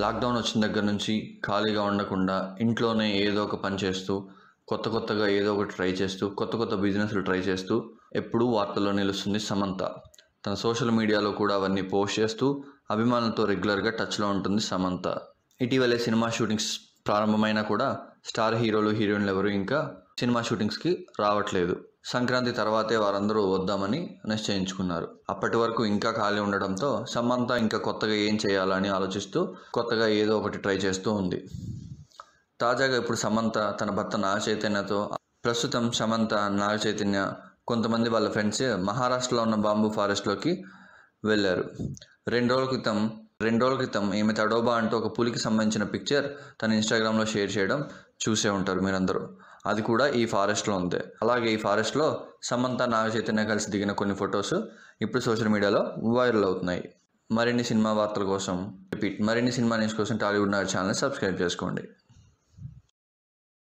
lockdown వచ్చిన దగ్గర నుంచి ఖాళీగా ఉండకుండా ఇంట్లోనే ఏదో ఒక పని చేస్తూ కొత్త కొత్తగా ఏదో ఒకటి ట్రై చేస్తూ కొత్త కొత్త బిజినెస్లు ట్రై చేస్తూ ఎప్పుడూ వార్తల్లో నిలుస్తుంది సమంత తన సోషల్ మీడియాలో కూడా అవన్నీ పోస్ట్ చేస్తూ అభిమానులతో రెగ్యులర్గా టచ్లో ఉంటుంది సమంత ఇటీవలే సినిమా షూటింగ్స్ ప్రారంభమైనా కూడా స్టార్ హీరోలు హీరోయిన్లు ఎవరు ఇంకా సినిమా షూటింగ్స్కి రావట్లేదు సంక్రాంతి తర్వాతే వారందరూ వద్దామని నిశ్చయించుకున్నారు అప్పటి వరకు ఇంకా ఖాళీ ఉండడంతో సమంత ఇంకా కొత్తగా ఏం చేయాలని ఆలోచిస్తూ కొత్తగా ఏదో ఒకటి ట్రై చేస్తూ ఉంది తాజాగా ఇప్పుడు సమంత తన భర్త నాగ చైతన్యతో ప్రస్తుతం సమంత నాగ చైతన్య కొంతమంది వాళ్ళ ఫ్రెండ్స్ మహారాష్ట్రలో ఉన్న బాంబు ఫారెస్ట్లోకి వెళ్ళారు రెండు రోజుల క్రితం రెండు రోజుల క్రితం ఈమె తడోబా అంటూ ఒక పులికి సంబంధించిన పిక్చర్ తన ఇన్స్టాగ్రామ్లో షేర్ చేయడం చూసే ఉంటారు మీరందరూ అది కూడా ఈ ఫారెస్ట్లో ఉంది అలాగే ఈ ఫారెస్ట్లో సమంత నాగ చైతన్య కలిసి దిగిన కొన్ని ఫొటోస్ ఇప్పుడు సోషల్ మీడియాలో వైరల్ అవుతున్నాయి మరిన్ని సినిమా వార్తల కోసం రిపీట్ మరిన్ని సినిమా న్యూస్ కోసం టాలీవుడ్ నాడు ఛానల్ సబ్స్క్రైబ్ చేసుకోండి